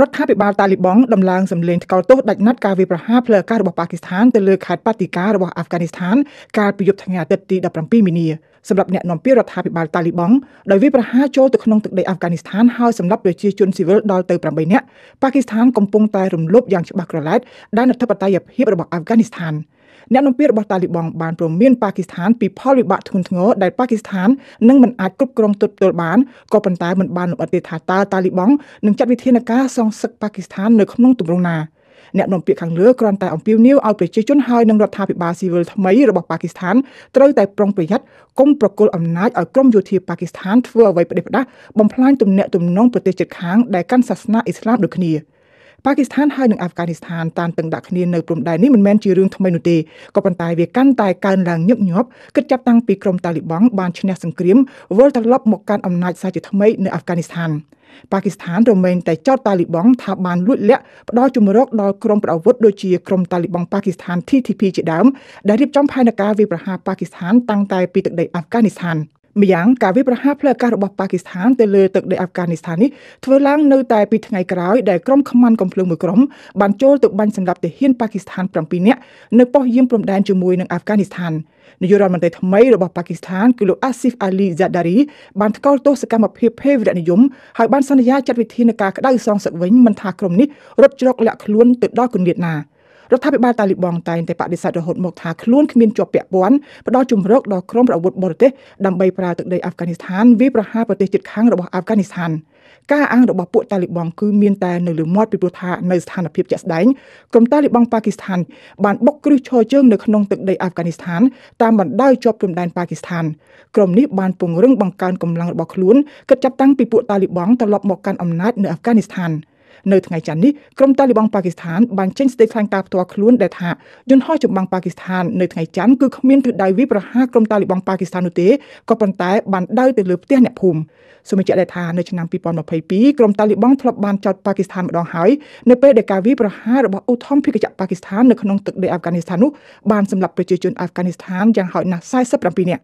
រដ្ឋាភិបាលតាលីបង់ដំឡើងសម្លេងថ្កោលទោសដាច់ណាត់ការវាយប្រហារផ្លូវអាកាសរបស់ប៉ាគីស្ថានទៅលើខេត្តប៉ាទីការបស់អាហ្វហ្គានីស្ថានកាលពីយប់ថ្ងៃអាទិត្យទី17មីនាសម្រាប់អ្នកនាំពាក្យរដ្ឋាភិបាលតាលីបង់ដោយវាយប្រហារចូលទៅក្នុងទឹកដីអាហ្វហ្គានីស្ថានហើយសម្រាប់ប្រជាជនស៊ីវិលដល់ទៅ8នាក់ប៉ាគីស្ថានកំពុងតែរំលោភយ៉ាងច្បាស់ក្រឡែតដែនអធិបតេយ្យភាពរបស់អាហ្វហ្គានីស្ថាន។អ្នកនាំពាក្យរបស់តាលីបង់បានព្រមមានប៉ាគីស្ថានពីផលវិបាកធ្ងន់ធ្ងរដែលប៉ាគីស្ថាននឹងមិនអាចគ្រប់គ្រងទប់ទល់បានក៏ប៉ុន្តែមិនបានលម្អិតទេថាតើតាលីបង់នឹងចាត់វិធានការសងសឹកប៉ាគីស្ថាននៅក្នុងទម្រង់ណាអ្នកនាំពាក្យខាងលើគ្រាន់តែអំពាវនាវឲ្យប្រជាជនហើយនិងរដ្ឋាភិបាលស៊ីវិលថ្មីរបស់ប៉ាគីស្ថានត្រូវតែប្រុងប្រយ័ត្នកុំប្រគល់អំណាចឲ្យក្រុមយោធាប៉ាគីស្ថានធ្វើអ្វីផ្ដេសផ្ដាសបំផ្លាញទំនាក់ទំនងប្រទេសជិតខាងដែលកាន់សាសនាអ៊ីស្លាមដូចគ្នា។ប៉ាគីស្ថានហើយនិងអាហ្វហ្គានីស្ថានតានតឹងដាក់គ្នានៅព្រំដែននេះមិនមែនជារឿងថ្មីនោះទេក៏ប៉ុន្តែវាកាន់តែកើនឡើងញឹកញាប់គិតចាប់តាំងពីក្រុមតាលីបង់បានឈ្នះសង្គ្រាមវិលត្រឡប់មកកាន់អំណាចសាជាថ្មីនៅអាហ្វហ្គានីស្ថានប៉ាគីស្ថានរមែងតែចោទតាលីបង់ថាបានលួចលាក់ផ្ដោតជំរកដល់ក្រុមប្រដាវុធដូចជាក្រុមតាលីបង់ប៉ាគីស្ថាន TTP ជាដើមដែលរៀបចំផែនការវាយប្រហារប៉ាគីស្ថានតាំងតែពីទឹកដីអាហ្វហ្គានីស្ថាន។ម្យ៉ាងការវាយប្រហារផ្លូវអាកាសរបស់ប៉ាគីស្ថានទៅលើទឹកដីអាហ្វហ្គានីស្ថាននេះធ្វើឡើងនៅតែពីថ្ងៃក្រោយដែលក្រុមខ្មាំងកំភ្លើងមួយក្រុមបានចូលទៅបាញ់សម្លាប់ទាហានប៉ាគីស្ថាន7នាក់នៅប៉ុស្តិ៍យាមព្រំដែនជាមួយនឹងអាហ្វហ្គានីស្ថាននាយករដ្ឋមន្ត្រីថ្មីរបស់ប៉ាគីស្ថានគឺលោក Asif Ali Zardari បានថ្កោលទោសសកម្មភាពភេរវនិយមហើយបានសន្យាចាត់វិធានការក្តៅសងសឹកវិញមិនថាក្រុមនេះរត់ជ្រកលាក់ខ្លួនទៅដល់គន្លៀតណា។រដ្ឋាភិបាលតាលីបង់តែងតែបដិសេធរហូតមកថាខ្លួនគ្មានជាប់ពាក់ព័ន្ធផ្ដល់ជំរកដល់ក្រុមប្រអាវុធបរទេសដើម្បីប្រើទឹកដីអាហ្វហ្គានីស្ថានវាយប្រហារប្រទេសជិតខាងរបស់អាហ្វហ្គានីស្ថានការអាងរបស់ពួកតាលីបង់គឺមានតែនៅលើមាត់ពីព្រោះថានៅស្ថានភាពជាក់ស្ដែងក្រុមតាលីបង់ប៉ាគីស្ថានបានបុកគ្រឹះឈរជើងនៅក្នុងទឹកដីអាហ្វហ្គានីស្ថានតាមបណ្ដោយជាប់ព្រំដែនប៉ាគីស្ថានក្រុមនេះបានពង្រឹងបង្កើនកម្លាំងរបស់ខ្លួនគិតចាប់តាំងពីពួកតាលីបង់ត្រឡប់មកកាន់អំណាចនៅអាហ្វហ្គានីស្ថាន។នៅថ្ងៃច័ន្ទនេះក្រុមតាលីបង់ប៉ាគីស្ថានបានចេញសេចក្តីថ្លែងការណ៍ផ្ទាល់ខ្លួនដែលថាយន្តហោះចម្បាំងប៉ាគីស្ថាននៅថ្ងៃច័ន្ទគឺគ្មានទិសដៅវាយប្រហារក្រុមតាលីបង់ប៉ាគីស្ថាននោះទេក៏ប៉ុន្តែបានដើរទៅលើផ្ទះអ្នកភូមិសូមបញ្ជាក់ដែរថានៅឆ្នាំ2022ក្រុមតាលីបង់ធ្លាប់បានចោទប៉ាគីស្ថានម្ដងហើយនៅពេលដែលការវាយប្រហាររបស់អូថំភីកជ្ជៈប៉ាគីស្ថាននៅក្នុងទឹកដីអាហ្វហ្គានីស្ថាននោះបានសម្លាប់ប្រជាជនអាហ្វហ្គានីស្ថានយ៉ាងហោចណាស់47នាក់